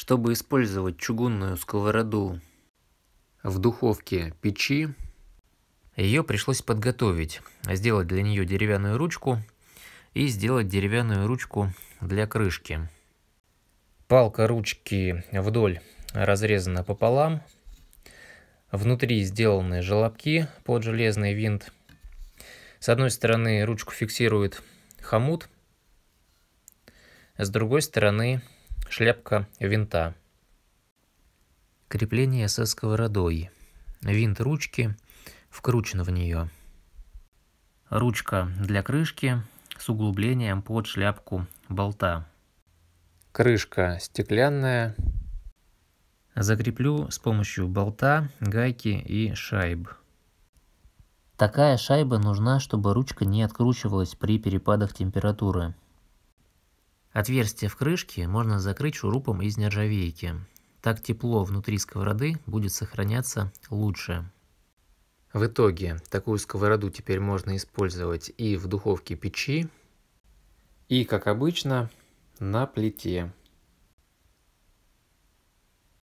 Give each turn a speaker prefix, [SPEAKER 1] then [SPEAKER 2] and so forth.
[SPEAKER 1] чтобы использовать чугунную сковороду в духовке печи. Ее пришлось подготовить, сделать для нее деревянную ручку и сделать деревянную ручку для крышки. Палка ручки вдоль разрезана пополам. Внутри сделаны желобки под железный винт. С одной стороны ручку фиксирует хомут, с другой стороны Шляпка винта. Крепление со сковородой. Винт ручки вкручен в нее. Ручка для крышки с углублением под шляпку болта. Крышка стеклянная. Закреплю с помощью болта, гайки и шайб. Такая шайба нужна, чтобы ручка не откручивалась при перепадах температуры. Отверстие в крышке можно закрыть шурупом из нержавейки. Так тепло внутри сковороды будет сохраняться лучше. В итоге такую сковороду теперь можно использовать и в духовке печи, и, как обычно, на плите.